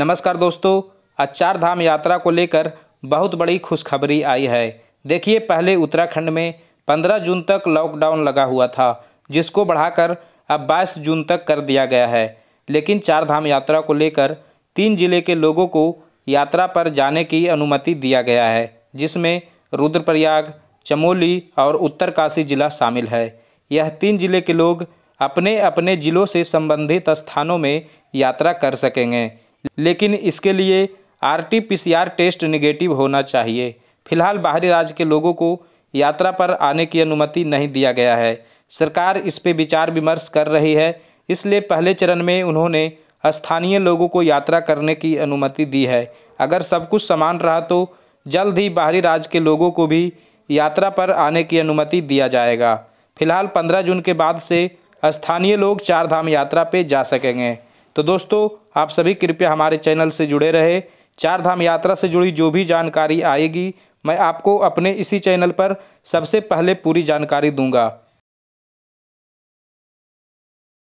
नमस्कार दोस्तों आज चार धाम यात्रा को लेकर बहुत बड़ी खुशखबरी आई है देखिए पहले उत्तराखंड में 15 जून तक लॉकडाउन लगा हुआ था जिसको बढ़ाकर अब बाईस जून तक कर दिया गया है लेकिन चार धाम यात्रा को लेकर तीन जिले के लोगों को यात्रा पर जाने की अनुमति दिया गया है जिसमें रुद्रप्रयाग चमोली और उत्तरकाशी जिला शामिल है यह तीन जिले के लोग अपने अपने ज़िलों से संबंधित स्थानों में यात्रा कर सकेंगे लेकिन इसके लिए आरटीपीसीआर टेस्ट निगेटिव होना चाहिए फिलहाल बाहरी राज्य के लोगों को यात्रा पर आने की अनुमति नहीं दिया गया है सरकार इस पर विचार विमर्श कर रही है इसलिए पहले चरण में उन्होंने स्थानीय लोगों को यात्रा करने की अनुमति दी है अगर सब कुछ समान रहा तो जल्द ही बाहरी राज्य के लोगों को भी यात्रा पर आने की अनुमति दिया जाएगा फिलहाल 15 जून के बाद से स्थानीय लोग चारधाम यात्रा पर जा सकेंगे तो दोस्तों आप सभी कृपया हमारे चैनल से जुड़े रहे चार धाम यात्रा से जुड़ी जो भी जानकारी आएगी मैं आपको अपने इसी चैनल पर सबसे पहले पूरी जानकारी दूंगा